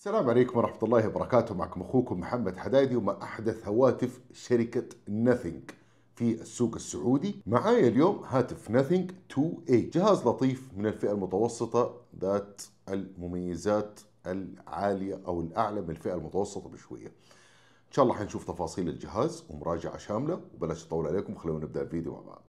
السلام عليكم ورحمة الله وبركاته معكم أخوكم محمد حدادي وما أحدث هواتف شركة ناثينج في السوق السعودي معايا اليوم هاتف ناثينج 2A جهاز لطيف من الفئة المتوسطة ذات المميزات العالية أو الأعلى من الفئة المتوسطة بشوية إن شاء الله حنشوف تفاصيل الجهاز ومراجعة شاملة وبلاش أطول عليكم خلونا نبدأ الفيديو مع بعض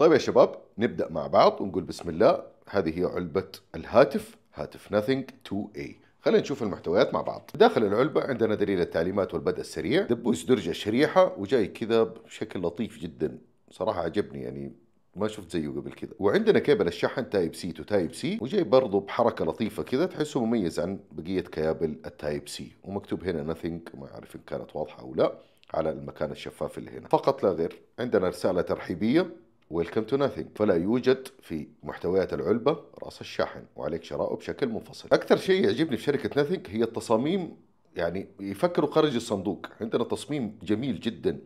طيب يا شباب نبدأ مع بعض ونقول بسم الله هذه هي علبة الهاتف هاتف Nothing 2A خلينا نشوف المحتويات مع بعض داخل العلبة عندنا دليل التعليمات والبدء السريع دبوس درجة شريحة وجاي كذا بشكل لطيف جدا صراحة عجبني يعني ما شفت زيه قبل كذا وعندنا كابل الشحن تايب سي تو تايب سي وجاي برضه بحركه لطيفه كذا تحسه مميز عن بقيه كابل التايب سي ومكتوب هنا ناثينج ما اعرف ان كانت واضحه او لا على المكان الشفاف اللي هنا فقط لا غير عندنا رساله ترحيبيه ويلكم تو ناثينج فلا يوجد في محتويات العلبة رأس الشاحن وعليك شراؤه بشكل منفصل أكثر شيء يعجبني في شركة ناثينج هي التصاميم يعني يفكروا خارج الصندوق عندنا تصميم جميل جدا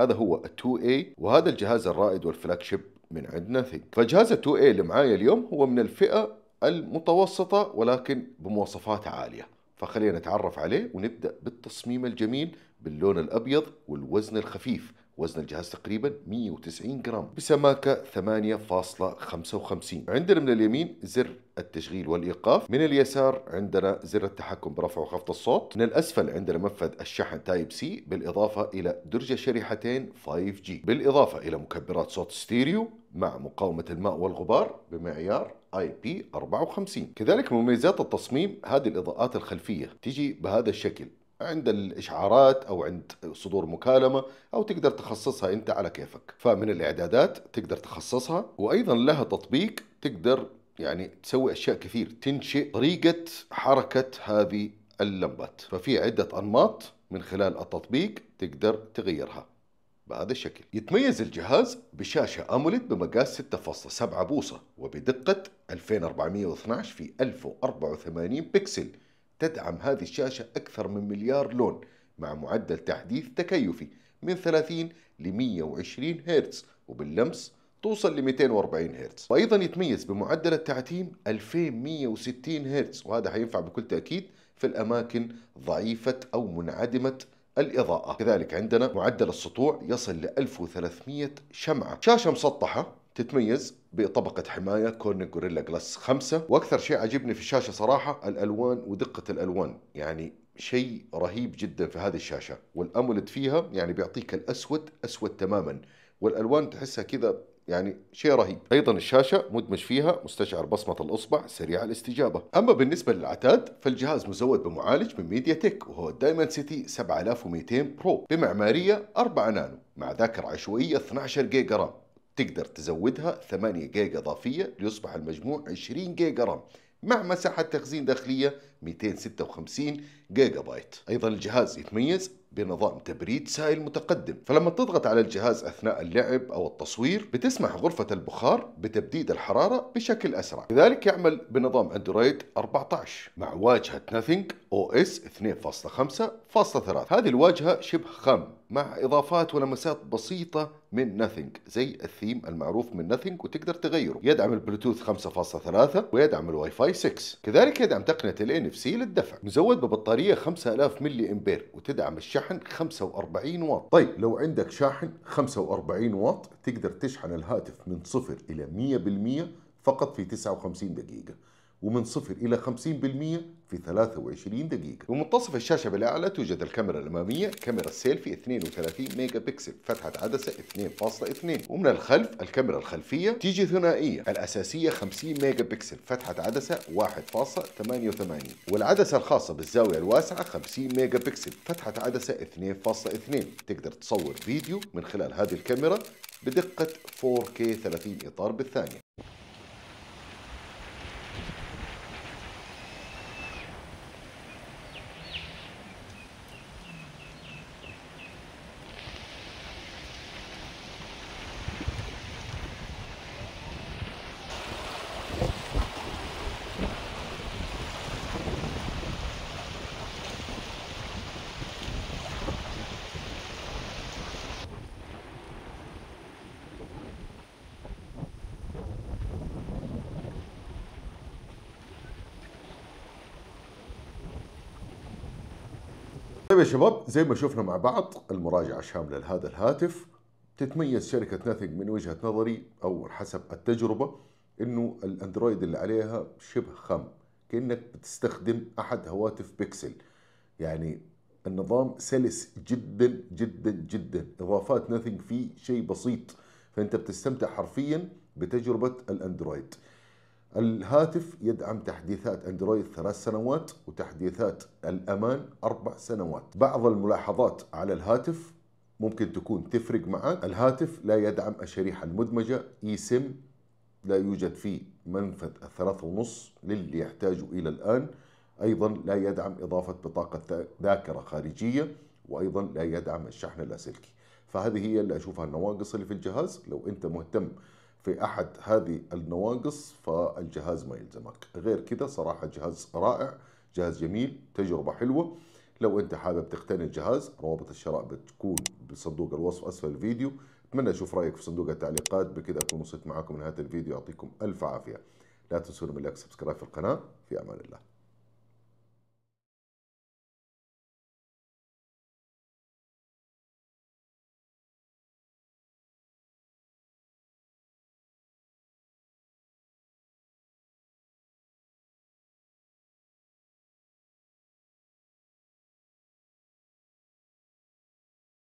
هذا هو 2A وهذا الجهاز الرائد والفلاج شيب من عند ناثينج فجهاز 2A اللي معايا اليوم هو من الفئة المتوسطة ولكن بمواصفات عالية فخلينا نتعرف عليه ونبدأ بالتصميم الجميل باللون الأبيض والوزن الخفيف وزن الجهاز تقريبا 190 جرام بسماكة 8.55 عندنا من اليمين زر التشغيل والإيقاف من اليسار عندنا زر التحكم برفع وخفض الصوت من الأسفل عندنا منفذ الشحن تايب سي بالإضافة إلى درجة شريحتين 5G بالإضافة إلى مكبرات صوت ستيريو مع مقاومة الماء والغبار بمعيار اي بي 54 كذلك مميزات التصميم هذه الإضاءات الخلفية تجي بهذا الشكل عند الاشعارات او عند صدور مكالمه او تقدر تخصصها انت على كيفك فمن الاعدادات تقدر تخصصها وايضا لها تطبيق تقدر يعني تسوي اشياء كثير تنشئ طريقه حركه هذه اللمبات ففي عده انماط من خلال التطبيق تقدر تغيرها بهذا الشكل يتميز الجهاز بشاشة أموليد بمقاس 6.7 بوصة وبدقة 2412 في 1084 بكسل تدعم هذه الشاشة أكثر من مليار لون مع معدل تحديث تكيفي من 30 ل 120 هرتز وباللمس توصل ل 240 هرتز وايضا يتميز بمعدل التعتيم 2160 هرتز وهذا حينفع بكل تاكيد في الاماكن ضعيفه او منعدمه الاضاءه كذلك عندنا معدل السطوع يصل ل 1300 شمعه شاشه مسطحه تتميز بطبقة حماية كورنيك غوريلا جلاس 5 وأكثر شيء عجبني في الشاشة صراحة الألوان ودقة الألوان يعني شيء رهيب جدا في هذه الشاشة والأمولد فيها يعني بيعطيك الأسود أسود تماما والألوان تحسها كذا يعني شيء رهيب ايضا الشاشه مدمج فيها مستشعر بصمه الاصبع سريع الاستجابه اما بالنسبه للعتاد فالجهاز مزود بمعالج من ميديا تك وهو سيتي 7200 برو بمعماريه 4 نانو مع ذاكره عشوائيه 12 جيجا رام تقدر تزودها 8 جيجا إضافية ليصبح المجموع 20 جيجا رام مع مساحة تخزين داخلية 256 جيجا بايت أيضا الجهاز يتميز بنظام تبريد سائل متقدم فلما تضغط على الجهاز أثناء اللعب أو التصوير بتسمح غرفة البخار بتبديد الحرارة بشكل أسرع لذلك يعمل بنظام أندرويد 14 مع واجهة ناثينج او اس 2.5.3 هذه الواجهة شبه خام مع إضافات ولمسات بسيطة من ناثينج زي الثيم المعروف من ناثينج وتقدر تغيره يدعم البلوتوث 5.3 ويدعم الواي فاي 6 كذلك يدعم تقنية ال ان سي للدفع مزود ببطارية 5000 ملي امبير وتدعم الشحن 45 واط طيب لو عندك شاحن 45 واط تقدر تشحن الهاتف من صفر إلى 100% فقط في 59 دقيقة ومن 0 إلى 50% في 23 دقيقة ومنتصف الشاشة بالأعلى توجد الكاميرا الأمامية كاميرا السيلفي 32 ميجا بكسل فتحة عدسة 2.2 ومن الخلف الكاميرا الخلفية تيجي ثنائية الأساسية 50 ميجا بكسل فتحة عدسة 1.88 والعدسة الخاصة بالزاوية الواسعة 50 ميجا بكسل فتحة عدسة 2.2 تقدر تصور فيديو من خلال هذه الكاميرا بدقة 4K 30 إطار بالثانية يا شباب زي ما شفنا مع بعض المراجعة الشاملة لهذا الهاتف تتميز شركة ناثينج من وجهة نظري أو حسب التجربة أنه الأندرويد اللي عليها شبه خام كأنك بتستخدم أحد هواتف بيكسل يعني النظام سلس جدا جدا جدا إضافات ناثينج فيه شيء بسيط فأنت بتستمتع حرفيا بتجربة الأندرويد الهاتف يدعم تحديثات اندرويد ثلاث سنوات وتحديثات الامان اربع سنوات بعض الملاحظات على الهاتف ممكن تكون تفرق معك الهاتف لا يدعم الشريحة المدمجة اي سم لا يوجد فيه منفذ الثلاثة ونص للي يحتاجه إلى الآن أيضا لا يدعم إضافة بطاقة ذاكرة خارجية وأيضا لا يدعم الشحن اللاسلكي فهذه هي اللي أشوفها النواقص اللي في الجهاز لو أنت مهتم في احد هذه النواقص فالجهاز ما يلزمك غير كذا صراحه جهاز رائع جهاز جميل تجربه حلوه لو انت حابب تقتني الجهاز روابط الشراء بتكون بصندوق الوصف اسفل الفيديو اتمنى اشوف رايك في صندوق التعليقات بكذا اكون وصلت معاكم لنهايه الفيديو يعطيكم الف عافيه لا تنسون من لايك سبسكرايب في القناه في امان الله